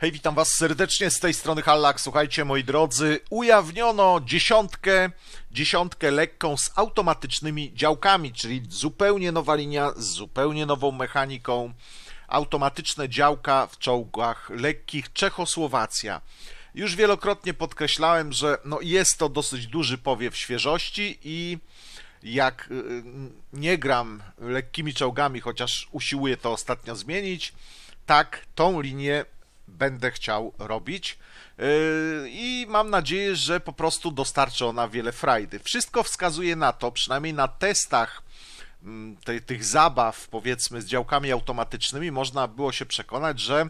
Hej, witam Was serdecznie z tej strony Hallak. Słuchajcie, moi drodzy, ujawniono dziesiątkę, dziesiątkę lekką z automatycznymi działkami, czyli zupełnie nowa linia z zupełnie nową mechaniką. Automatyczne działka w czołgach lekkich Czechosłowacja. Już wielokrotnie podkreślałem, że no jest to dosyć duży powiew świeżości i jak y, nie gram lekkimi czołgami, chociaż usiłuję to ostatnio zmienić, tak tą linię będę chciał robić. Yy, I mam nadzieję, że po prostu dostarczy ona wiele frajdy. Wszystko wskazuje na to, przynajmniej na testach mm, te, tych zabaw, powiedzmy, z działkami automatycznymi, można było się przekonać, że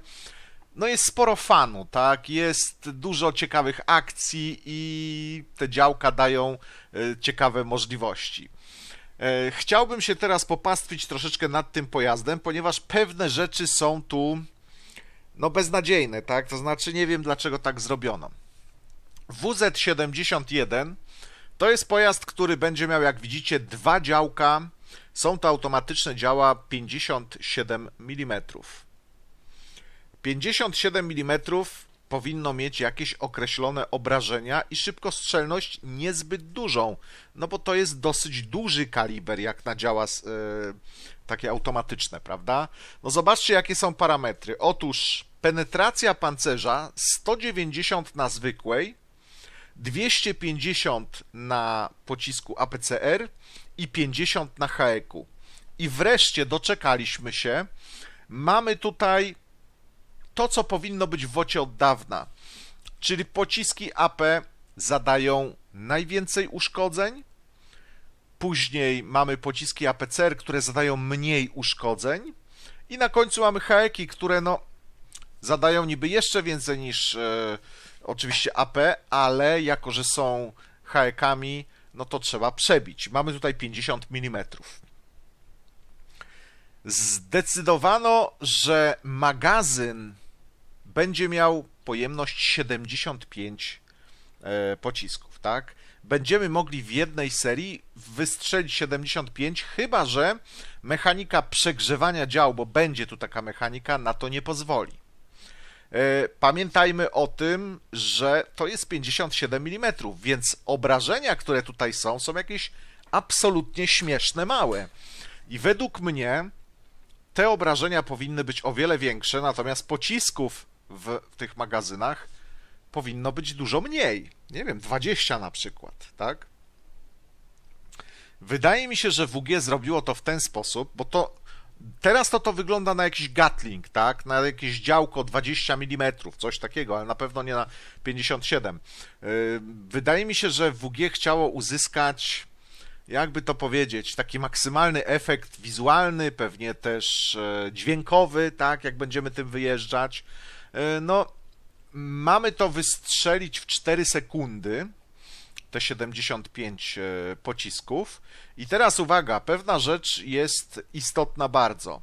no jest sporo fanu, tak? Jest dużo ciekawych akcji i te działka dają yy, ciekawe możliwości. Yy, chciałbym się teraz popastwić troszeczkę nad tym pojazdem, ponieważ pewne rzeczy są tu no beznadziejny, tak? To znaczy nie wiem dlaczego tak zrobiono. WZ71 to jest pojazd, który będzie miał, jak widzicie, dwa działka. Są to automatyczne działa 57 mm. 57 mm powinno mieć jakieś określone obrażenia i szybkostrzelność niezbyt dużą, no bo to jest dosyć duży kaliber jak na działa yy, takie automatyczne, prawda? No zobaczcie jakie są parametry. Otóż Penetracja pancerza 190 na zwykłej, 250 na pocisku APCR i 50 na HEK-u. I wreszcie doczekaliśmy się. Mamy tutaj to, co powinno być w wocie od dawna, czyli pociski AP zadają najwięcej uszkodzeń, później mamy pociski APCR, które zadają mniej uszkodzeń i na końcu mamy haeki, które no zadają niby jeszcze więcej niż e, oczywiście AP, ale jako, że są haekami, no to trzeba przebić. Mamy tutaj 50 mm. Zdecydowano, że magazyn będzie miał pojemność 75 e, pocisków, tak? Będziemy mogli w jednej serii wystrzelić 75, chyba że mechanika przegrzewania dział, bo będzie tu taka mechanika, na to nie pozwoli. E, pamiętajmy o tym, że to jest 57 mm, więc obrażenia, które tutaj są, są jakieś absolutnie śmieszne małe. I według mnie te obrażenia powinny być o wiele większe, natomiast pocisków w tych magazynach powinno być dużo mniej. Nie wiem, 20 na przykład, tak? Wydaje mi się, że WG zrobiło to w ten sposób, bo to Teraz to to wygląda na jakiś gatling, tak? Na jakieś działko 20 mm, coś takiego, ale na pewno nie na 57. Y, wydaje mi się, że WG chciało uzyskać, jakby to powiedzieć, taki maksymalny efekt wizualny, pewnie też e, dźwiękowy, tak? Jak będziemy tym wyjeżdżać. Y, no, mamy to wystrzelić w 4 sekundy te 75 e, pocisków. I teraz uwaga, pewna rzecz jest istotna bardzo.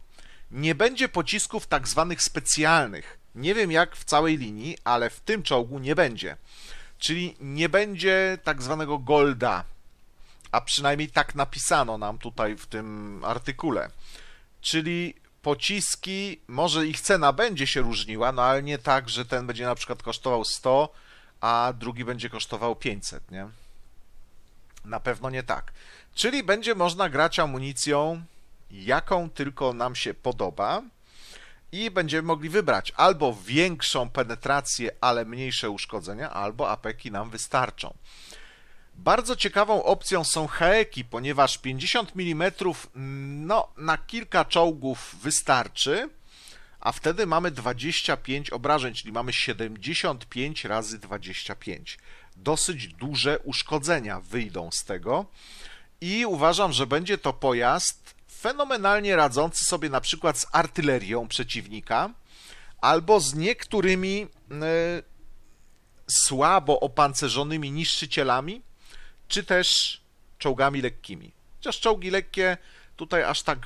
Nie będzie pocisków tak zwanych specjalnych. Nie wiem jak w całej linii, ale w tym czołgu nie będzie. Czyli nie będzie tak zwanego golda, a przynajmniej tak napisano nam tutaj w tym artykule. Czyli pociski, może ich cena będzie się różniła, no ale nie tak, że ten będzie na przykład kosztował 100, a drugi będzie kosztował 500, nie? Na pewno nie tak. Czyli będzie można grać amunicją, jaką tylko nam się podoba i będziemy mogli wybrać albo większą penetrację, ale mniejsze uszkodzenia, albo apeki nam wystarczą. Bardzo ciekawą opcją są heeki, ponieważ 50 mm no, na kilka czołgów wystarczy, a wtedy mamy 25 obrażeń, czyli mamy 75 razy 25. Dosyć duże uszkodzenia wyjdą z tego i uważam, że będzie to pojazd fenomenalnie radzący sobie na przykład z artylerią przeciwnika albo z niektórymi y, słabo opancerzonymi niszczycielami, czy też czołgami lekkimi. Chociaż czołgi lekkie tutaj aż tak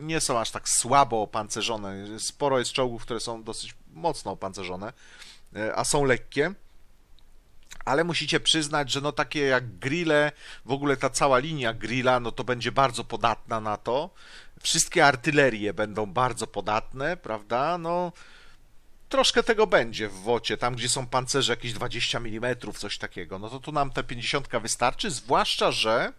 nie są aż tak słabo opancerzone. Sporo jest czołgów, które są dosyć mocno opancerzone, e, a są lekkie. Ale musicie przyznać, że no takie jak grille, w ogóle ta cała linia grilla, no to będzie bardzo podatna na to. Wszystkie artylerie będą bardzo podatne, prawda? No troszkę tego będzie w wocie, tam gdzie są pancerze jakieś 20 mm, coś takiego. No to tu nam te 50 wystarczy, zwłaszcza, że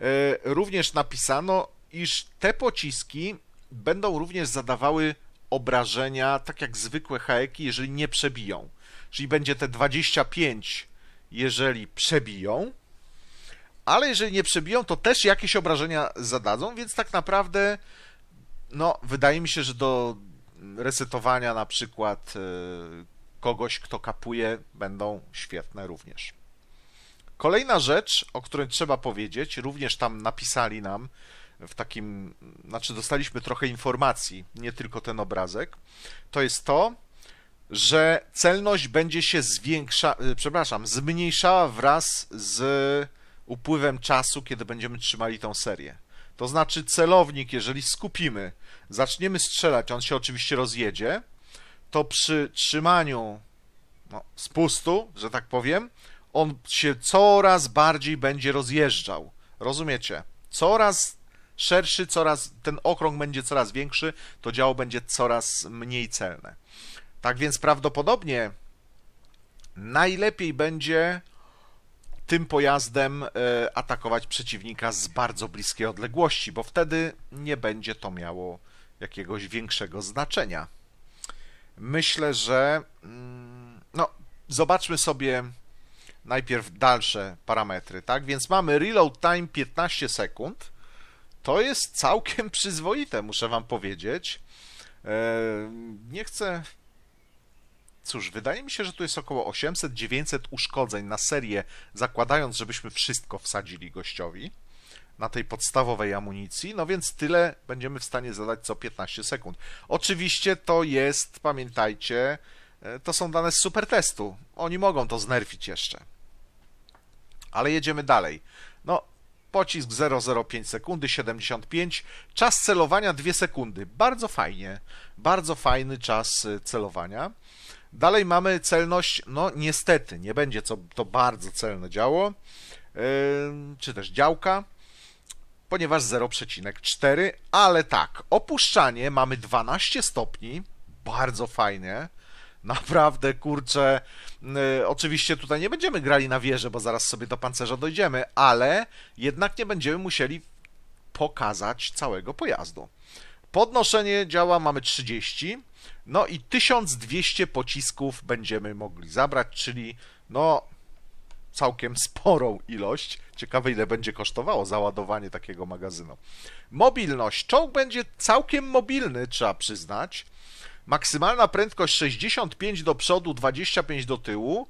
e, również napisano iż te pociski będą również zadawały obrażenia, tak jak zwykłe haeki, jeżeli nie przebiją. Czyli będzie te 25, jeżeli przebiją, ale jeżeli nie przebiją, to też jakieś obrażenia zadadzą, więc tak naprawdę, no, wydaje mi się, że do resetowania na przykład e, kogoś, kto kapuje, będą świetne również. Kolejna rzecz, o której trzeba powiedzieć, również tam napisali nam, w takim, znaczy dostaliśmy trochę informacji, nie tylko ten obrazek, to jest to, że celność będzie się zwiększa, y, przepraszam, zmniejszała wraz z upływem czasu, kiedy będziemy trzymali tą serię. To znaczy celownik, jeżeli skupimy, zaczniemy strzelać, on się oczywiście rozjedzie, to przy trzymaniu no, spustu, że tak powiem, on się coraz bardziej będzie rozjeżdżał. Rozumiecie? Coraz szerszy, coraz, ten okrąg będzie coraz większy, to działo będzie coraz mniej celne. Tak więc prawdopodobnie najlepiej będzie tym pojazdem e, atakować przeciwnika z bardzo bliskiej odległości, bo wtedy nie będzie to miało jakiegoś większego znaczenia. Myślę, że mm, no, zobaczmy sobie najpierw dalsze parametry, tak? Więc mamy reload time 15 sekund to jest całkiem przyzwoite, muszę wam powiedzieć. E, nie chcę. Cóż, wydaje mi się, że tu jest około 800-900 uszkodzeń na serię, zakładając, żebyśmy wszystko wsadzili gościowi na tej podstawowej amunicji, no więc tyle będziemy w stanie zadać co 15 sekund. Oczywiście to jest, pamiętajcie, e, to są dane z super testu. Oni mogą to znerfić jeszcze. Ale jedziemy dalej. No, pocisk 0,05 sekundy, 75, czas celowania 2 sekundy. Bardzo fajnie, bardzo fajny czas y, celowania. Dalej mamy celność, no niestety, nie będzie to, to bardzo celne działo, czy też działka, ponieważ 0,4, ale tak, opuszczanie mamy 12 stopni, bardzo fajnie. Naprawdę, kurczę. Y, oczywiście tutaj nie będziemy grali na wieżę, bo zaraz sobie do pancerza dojdziemy, ale jednak nie będziemy musieli pokazać całego pojazdu. Podnoszenie działa, mamy 30. No i 1200 pocisków będziemy mogli zabrać, czyli no całkiem sporą ilość. Ciekawe, ile będzie kosztowało załadowanie takiego magazynu. Mobilność. Czołg będzie całkiem mobilny, trzeba przyznać. Maksymalna prędkość 65 do przodu, 25 do tyłu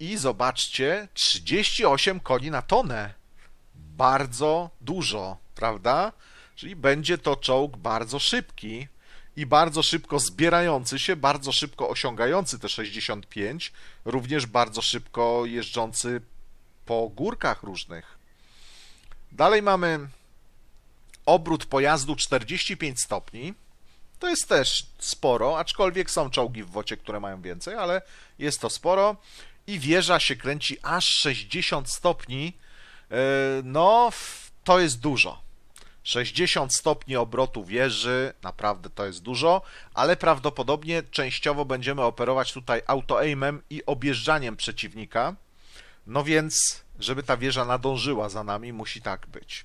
i zobaczcie, 38 koni na tonę. Bardzo dużo, prawda? Czyli będzie to czołg bardzo szybki i bardzo szybko zbierający się, bardzo szybko osiągający te 65, również bardzo szybko jeżdżący po górkach różnych. Dalej mamy obrót pojazdu 45 stopni. To jest też sporo, aczkolwiek są czołgi w wocie, które mają więcej, ale jest to sporo. I wieża się kręci aż 60 stopni. E, no, to jest dużo. 60 stopni obrotu wieży, naprawdę to jest dużo, ale prawdopodobnie częściowo będziemy operować tutaj auto-aimem i objeżdżaniem przeciwnika. No więc, żeby ta wieża nadążyła za nami, musi tak być.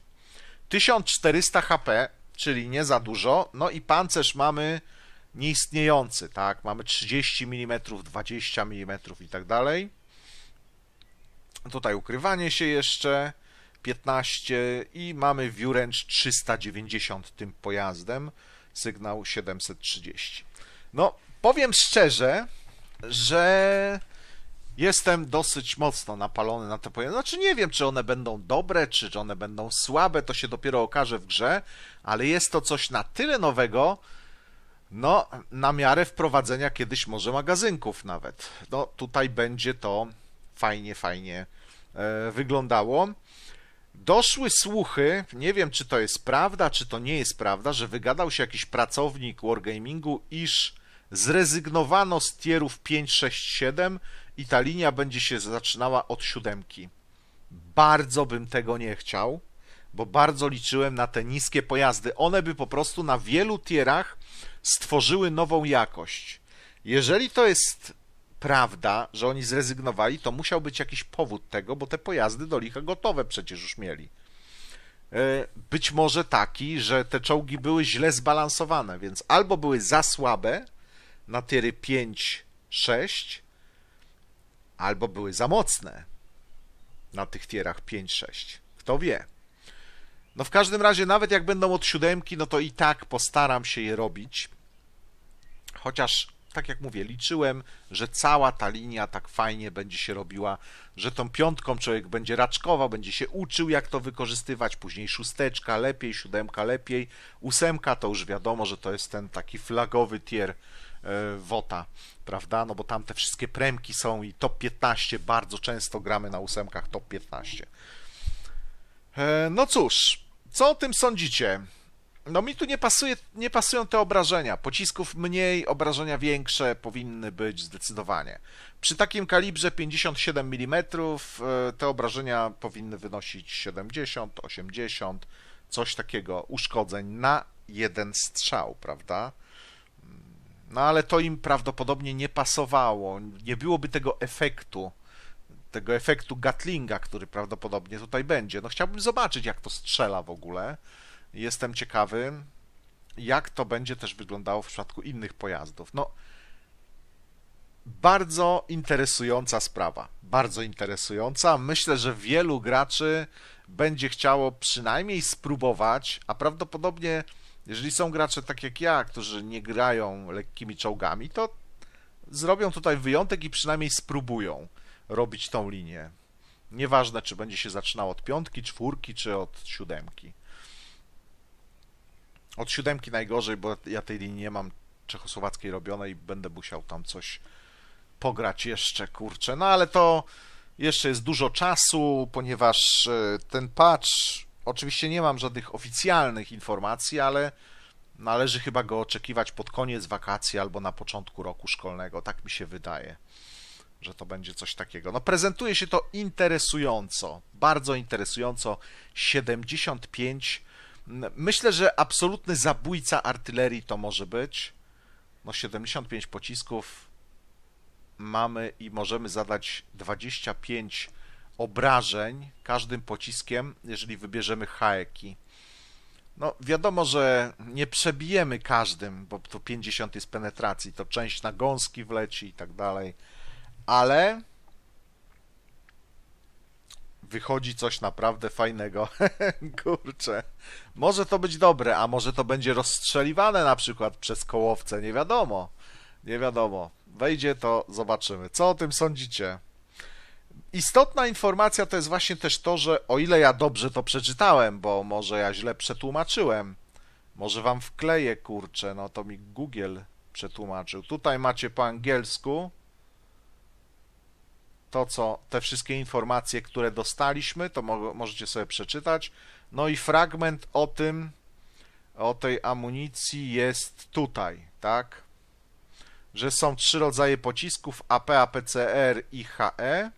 1400 HP czyli nie za dużo. No i pancerz mamy nieistniejący, tak? Mamy 30 mm, 20 mm i tak dalej. Tutaj ukrywanie się jeszcze 15 i mamy Viewrange 390 tym pojazdem, sygnał 730. No, powiem szczerze, że jestem dosyć mocno napalony na te pojazdy. Znaczy nie wiem, czy one będą dobre, czy, one będą słabe, to się dopiero okaże w grze, ale jest to coś na tyle nowego, no, na miarę wprowadzenia kiedyś może magazynków nawet. No, tutaj będzie to fajnie, fajnie e, wyglądało. Doszły słuchy, nie wiem czy to jest prawda, czy to nie jest prawda, że wygadał się jakiś pracownik Wargamingu, iż zrezygnowano z tierów 5, 6, 7 i ta linia będzie się zaczynała od siódemki. Bardzo bym tego nie chciał, bo bardzo liczyłem na te niskie pojazdy. One by po prostu na wielu tierach stworzyły nową jakość. Jeżeli to jest prawda, że oni zrezygnowali, to musiał być jakiś powód tego, bo te pojazdy do licha gotowe przecież już mieli. E, być może taki, że te czołgi były źle zbalansowane, więc albo były za słabe na tiery 5, 6, albo były za mocne na tych tierach 5-6. Kto wie? No w każdym razie, nawet jak będą od siódemki, no to i tak postaram się je robić. Chociaż, tak jak mówię, liczyłem, że cała ta linia tak fajnie będzie się robiła, że tą piątką człowiek będzie raczkował, będzie się uczył, jak to wykorzystywać, później szósteczka lepiej, siódemka lepiej, ósemka to już wiadomo, że to jest ten taki flagowy tier, E, WOTA, prawda? No bo tam te wszystkie premki są i top 15 bardzo często gramy na ósemkach top 15. E, no cóż, co o tym sądzicie? No mi tu nie, pasuje, nie pasują te obrażenia. Pocisków mniej, obrażenia większe powinny być zdecydowanie. Przy takim kalibrze 57 mm e, te obrażenia powinny wynosić 70, 80, coś takiego uszkodzeń na jeden strzał, prawda? No ale to im prawdopodobnie nie pasowało. Nie byłoby tego efektu, tego efektu Gatlinga, który prawdopodobnie tutaj będzie. No chciałbym zobaczyć, jak to strzela w ogóle. Jestem ciekawy, jak to będzie też wyglądało w przypadku innych pojazdów. No, bardzo interesująca sprawa. Bardzo interesująca. Myślę, że wielu graczy będzie chciało przynajmniej spróbować, a prawdopodobnie jeżeli są gracze tak jak ja, którzy nie grają lekkimi czołgami, to zrobią tutaj wyjątek i przynajmniej spróbują robić tą linię. Nieważne, czy będzie się zaczynał od piątki, czwórki, czy od siódemki. Od siódemki najgorzej, bo ja tej linii nie mam czechosłowackiej robionej i będę musiał tam coś pograć jeszcze, kurczę. No ale to jeszcze jest dużo czasu, ponieważ e, ten patch Oczywiście nie mam żadnych oficjalnych informacji, ale należy chyba go oczekiwać pod koniec wakacji albo na początku roku szkolnego. Tak mi się wydaje, że to będzie coś takiego. No, prezentuje się to interesująco, bardzo interesująco. 75. Myślę, że absolutny zabójca artylerii to może być. No, 75 pocisków mamy i możemy zadać 25 obrażeń każdym pociskiem, jeżeli wybierzemy haeki. No, wiadomo, że nie przebijemy każdym, bo to 50 jest penetracji, to część na gąski wleci i tak dalej, ale wychodzi coś naprawdę fajnego. Kurczę. Może to być dobre, a może to będzie rozstrzeliwane na przykład przez kołowce, nie wiadomo. Nie wiadomo. Wejdzie to, zobaczymy. Co o tym sądzicie? Istotna informacja to jest właśnie też to, że o ile ja dobrze to przeczytałem, bo może ja źle przetłumaczyłem, może wam wkleję, kurczę, no to mi Google przetłumaczył. Tutaj macie po angielsku to, co te wszystkie informacje, które dostaliśmy, to mo możecie sobie przeczytać. No i fragment o tym, o tej amunicji jest tutaj, tak? Że są trzy rodzaje pocisków AP, APCR i HE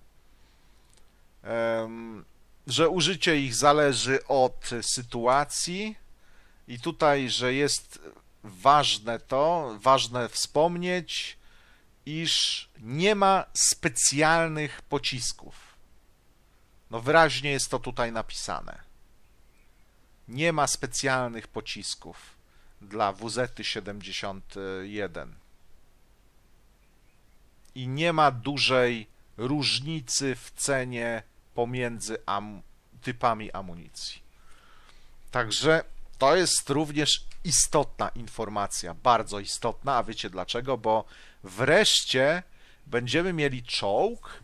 że użycie ich zależy od sytuacji i tutaj, że jest ważne to, ważne wspomnieć, iż nie ma specjalnych pocisków. No wyraźnie jest to tutaj napisane. Nie ma specjalnych pocisków dla WZ-71. I nie ma dużej różnicy w cenie pomiędzy am typami amunicji. Także to jest również istotna informacja, bardzo istotna, a wiecie dlaczego? Bo wreszcie będziemy mieli czołg,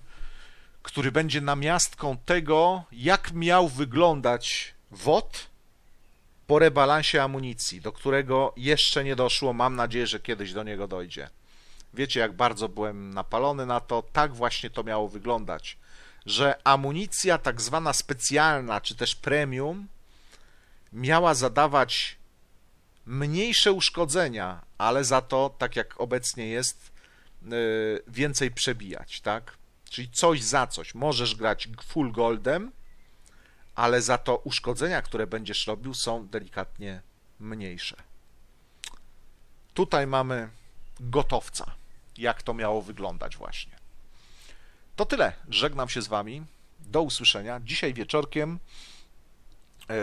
który będzie namiastką tego, jak miał wyglądać WOT po rebalansie amunicji, do którego jeszcze nie doszło. Mam nadzieję, że kiedyś do niego dojdzie. Wiecie, jak bardzo byłem napalony na to, tak właśnie to miało wyglądać że amunicja tak zwana specjalna, czy też premium, miała zadawać mniejsze uszkodzenia, ale za to, tak jak obecnie jest, y, więcej przebijać, tak? Czyli coś za coś. Możesz grać full goldem, ale za to uszkodzenia, które będziesz robił, są delikatnie mniejsze. Tutaj mamy gotowca, jak to miało wyglądać właśnie. To tyle. Żegnam się z Wami. Do usłyszenia. Dzisiaj wieczorkiem e,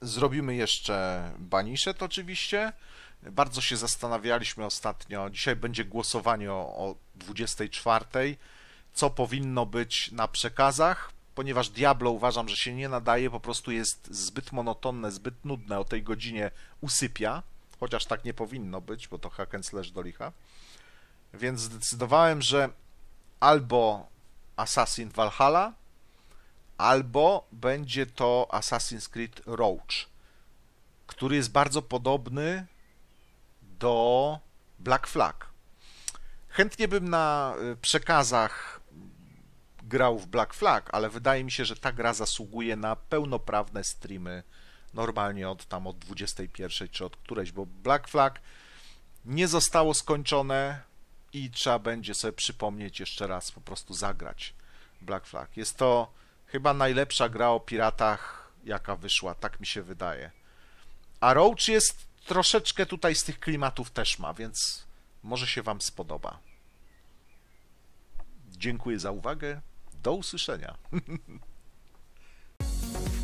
zrobimy jeszcze Banishet oczywiście. Bardzo się zastanawialiśmy ostatnio. Dzisiaj będzie głosowanie o 24, co powinno być na przekazach, ponieważ Diablo uważam, że się nie nadaje, po prostu jest zbyt monotonne, zbyt nudne, o tej godzinie usypia, chociaż tak nie powinno być, bo to hack and slash do licha. Więc zdecydowałem, że albo Assassin Valhalla, albo będzie to Assassin's Creed Roach, który jest bardzo podobny do Black Flag. Chętnie bym na y, przekazach grał w Black Flag, ale wydaje mi się, że ta gra zasługuje na pełnoprawne streamy normalnie od tam od 21 czy od którejś, bo Black Flag nie zostało skończone, i trzeba będzie sobie przypomnieć jeszcze raz, po prostu zagrać Black Flag. Jest to chyba najlepsza gra o piratach, jaka wyszła, tak mi się wydaje. A Roach jest troszeczkę tutaj z tych klimatów też ma, więc może się Wam spodoba. Dziękuję za uwagę. Do usłyszenia.